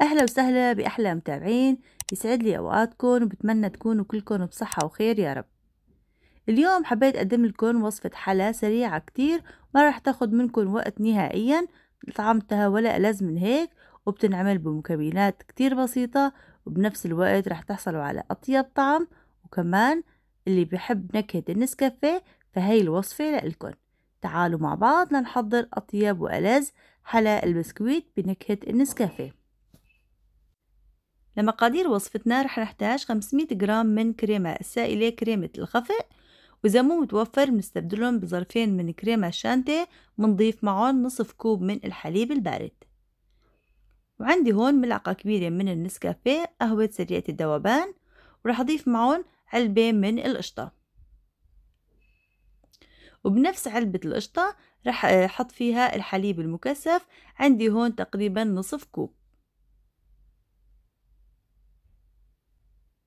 أهلا وسهلا بأحلى متابعين يسعد لي أوقاتكم وبتمنى تكونوا كلكم بصحة وخير يا رب اليوم حبيت أقدم لكم وصفة حلا سريعة كتير ما رح تاخد منكم وقت نهائيا طعمتها ولا ألذ من هيك وبتنعمل بمكونات كتير بسيطة وبنفس الوقت رح تحصلوا على أطيب طعم وكمان اللي بحب نكهة النسكافيه فهي الوصفة لإلكن تعالوا مع بعض لنحضر أطيب وألذ حلا البسكويت بنكهة النسكافيه لمقادير وصفتنا رح نحتاج 500 جرام من كريمة السائلة كريمة الخفق وإذا مو متوفر بنستبدلهم بظرفين من كريمة شانتي منضيف معهم نصف كوب من الحليب البارد وعندي هون ملعقة كبيرة من النسكافيه قهوة سريعة الذوبان ورح أضيف معهم علبة من القشطة وبنفس علبة القشطة رح أحط فيها الحليب المكثف عندي هون تقريبا نصف كوب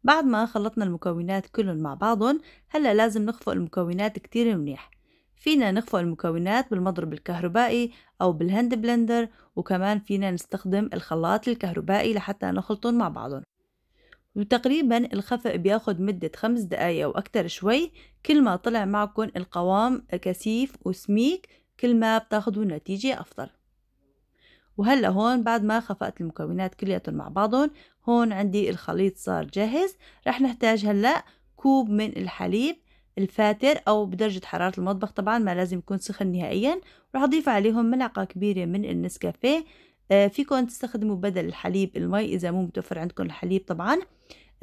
بعد ما خلطنا المكونات كلهم مع بعضهم هلا لازم نخفق المكونات كتير منيح فينا نخفق المكونات بالمضرب الكهربائي أو بالهاند بلندر وكمان فينا نستخدم الخلاط الكهربائي لحتى نخلطهم مع بعضهم وتقريبا الخفق بياخد مدة خمس دقايق أو أكتر شوي كل ما طلع معكم القوام كثيف وسميك كل ما بتاخدوا نتيجة أفضل وهلا هون بعد ما خفقت المكونات كلياتهم مع بعضهم هون عندي الخليط صار جاهز رح نحتاج هلا كوب من الحليب الفاتر او بدرجة حرارة المطبخ طبعا ما لازم يكون سخن نهائيا رح اضيف عليهم ملعقة كبيرة من النسكافيه آه فيكم تستخدموا بدل الحليب المي اذا مو متوفر عندكم الحليب طبعا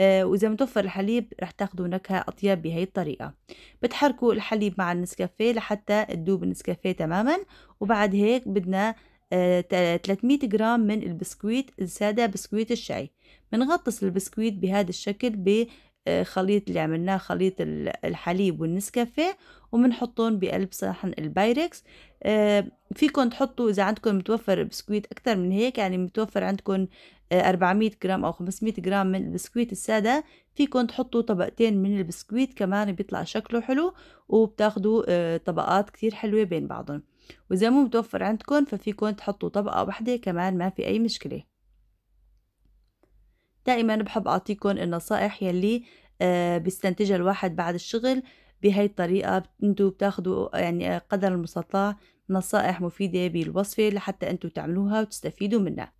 آه واذا متوفر الحليب رح تاخذوا نكهة اطيب بهي الطريقة بتحركوا الحليب مع النسكافيه لحتى تدوب النسكافيه تماما وبعد هيك بدنا 300 آه، جرام من البسكويت السادة بسكويت الشاي بنغطس البسكويت بهذا الشكل بخليط آه، اللي عملناه خليط الحليب والنسكافيه وبنحطهم بقلب صحن البايركس آه، فيكم تحطوا إذا عندكم متوفر بسكويت أكتر من هيك يعني متوفر عندكم 400 جرام أو 500 جرام من البسكويت السادة فيكم تحطوا طبقتين من البسكويت كمان بيطلع شكله حلو وبتاخدوا طبقات كتير حلوة بين بعضهم وإذا مو متوفر عندكم ففيكن تحطوا طبقة واحدة كمان ما في أي مشكلة دائما بحب أعطيكن النصائح يلي آه، بيستنتجها الواحد بعد الشغل بهاي الطريقة انتو بتاخدوا يعني قدر المستطاع نصائح مفيدة بالوصفة لحتى انتو تعملوها وتستفيدوا منها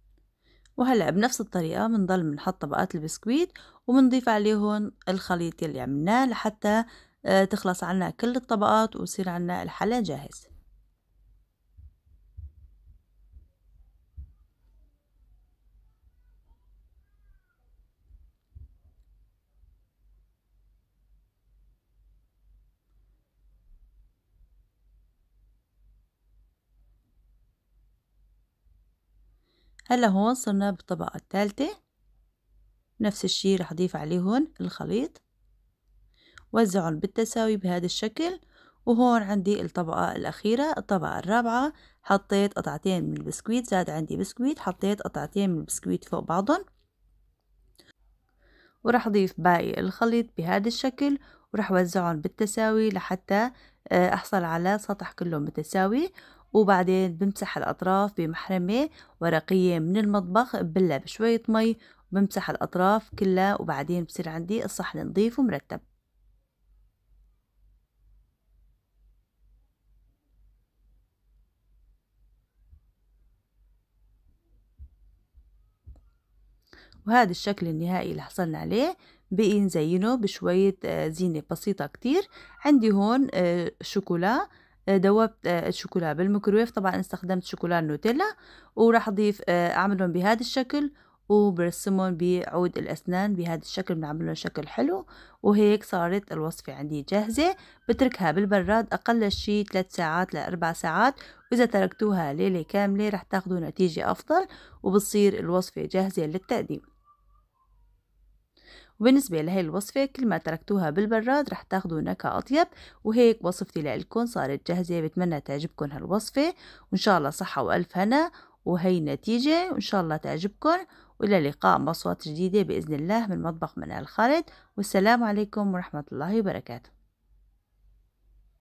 وهلأ بنفس الطريقة بنضل بنحط طبقات البسكويت وبنضيف عليهم الخليط يلي عملناه لحتى آه، تخلص عنا كل الطبقات ويصير عنا الحلى جاهز هلا هون صرنا بالطبقة الثالثة نفس الشي رح أضيف عليهم الخليط وزعهم بالتساوي بهذا الشكل وهون عندي الطبقة الأخيرة الطبقة الرابعة حطيت قطعتين من البسكويت زاد عندي بسكويت حطيت قطعتين من البسكويت فوق بعضهم ورح أضيف باقي الخليط بهذا الشكل ورح وزعهم بالتساوي لحتى آه، أحصل على سطح كله متساوي وبعدين بمسح الأطراف بمحرمة ورقية من المطبخ بلا بشوية مي وبمسح الأطراف كلها وبعدين بصير عندي الصحن نظيف ومرتب وهذا الشكل النهائي اللي حصلنا عليه بقي نزينه بشوية آه، زينة بسيطة كتير عندي هون آه، شوكولا آه، دوبت آه، الشوكولا بالميكرويف طبعا استخدمت شوكولا نوتيلا وراح اضيف آه، اعملهم بهذا الشكل وبرسمهم بعود الأسنان بهذا الشكل بنعمل لهم شكل حلو وهيك صارت الوصفة عندي جاهزة بتركها بالبراد أقل شي 3 ساعات لأربع ساعات وإذا تركتوها ليلة كاملة رح تاخدوا نتيجة أفضل وبتصير الوصفة جاهزة للتقديم وبالنسبة لهي الوصفة كل ما تركتوها بالبراد رح تاخدوا نكهة أطيب وهيك وصفتي لإلكن صارت جاهزة بتمنى تعجبكم هالوصفة وإن شاء الله صحة وألف هنا وهي النتيجة وإن شاء الله تعجبكم وإلى لقاء بصوات جديدة بإذن الله من مطبخ منال خالد والسلام عليكم ورحمة الله وبركاته